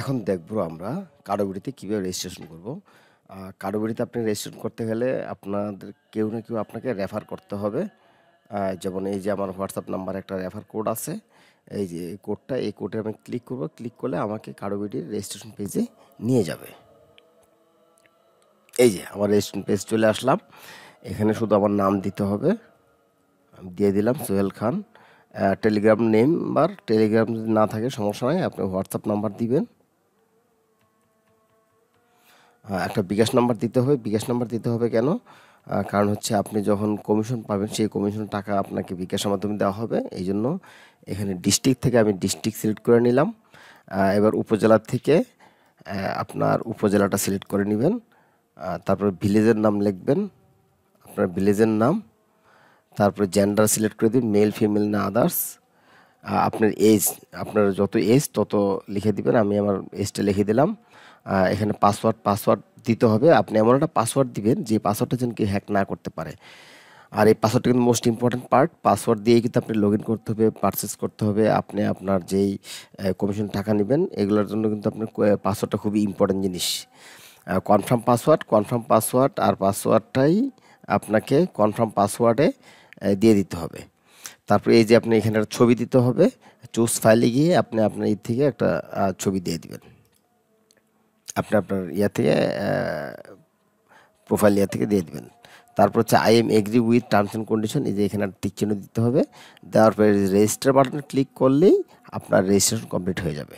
এখন দেখব আমরা কারোবাড়িতে কীভাবে রেজিস্ট্রেশন করবো কারোবাড়িতে আপনি রেজিস্ট্রেশন করতে গেলে আপনাদের কেউ না কেউ আপনাকে রেফার করতে হবে যেমন এই যে আমার হোয়াটসঅ্যাপ নাম্বার একটা রেফার কোড আছে এই যে কোডটা এই কোডে আমি ক্লিক করব ক্লিক করলে আমাকে কারোবাড়ির রেজিস্ট্রেশন পেজে নিয়ে যাবে এই যে আমার রেজিস্ট্রেশন পেজ চলে আসলাম এখানে শুধু আমার নাম দিতে হবে আমি দিয়ে দিলাম সোহেল খান টেলিগ্রাম নেম বা টেলিগ্রাম যদি না থাকে সমস্যা নাই আপনি হোয়াটসঅ্যাপ নাম্বার দিবেন একটা বিকাশ নাম্বার দিতে হবে বিকাশ নাম্বার দিতে হবে কেন কারণ হচ্ছে আপনি যখন কমিশন পাবেন সেই কমিশন টাকা আপনাকে বিকাশের মাধ্যমে দেওয়া হবে এই জন্য এখানে ডিস্ট্রিক্ট থেকে আমি ডিস্ট্রিক্ট সিলেক্ট করে নিলাম এবার উপজেলা থেকে আপনার উপজেলাটা সিলেক্ট করে নেবেন তারপর ভিলেজের নাম লিখবেন আপনার ভিলেজের নাম তারপরে জেন্ডার সিলেক্ট করে দিন মেল ফিমেল না আদার্স আপনার এজ আপনার যত এজ তত লিখে দিবেন আমি আমার এজটা লিখে দিলাম এখানে পাসওয়ার্ড পাসওয়ার্ড দিতে হবে আপনি এমন একটা পাসওয়ার্ড দিবেন যে পাসওয়ার্ডটা যেন কেউ হ্যাক না করতে পারে আর এই পাসওয়ার্ডটা কিন্তু মোস্ট ইম্পর্ট্যান্ট পার্ট পাসওয়ার্ড দিয়ে কিন্তু আপনি লগ করতে হবে পারচেস করতে হবে আপনি আপনার যেই কমিশন টাকা নেবেন এগুলোর জন্য কিন্তু আপনার পাসওয়ার্ডটা খুবই ইম্পর্ট্যান্ট জিনিস কনফার্ম পাসওয়ার্ড কনফার্ম পাসওয়ার্ড আর পাসওয়ার্ডটাই আপনাকে কনফার্ম পাসওয়ার্ডে দিয়ে দিতে হবে তারপরে এই যে আপনি এখানে একটা ছবি দিতে হবে চুজ ফাইলে গিয়ে আপনি আপনার ই থেকে একটা ছবি দিয়ে দিবেন আপনি আপনার ইয়া থেকে প্রোফাইল ইয়া থেকে দিয়ে দেবেন তারপর হচ্ছে I am agree with terms and condition এই যে এখানে টিকচিহ্ন দিতে হবে দেওয়ার পরে রেজিস্টার বাটন ক্লিক করলেই আপনার রেজিস্ট্রেশন কমপ্লিট হয়ে যাবে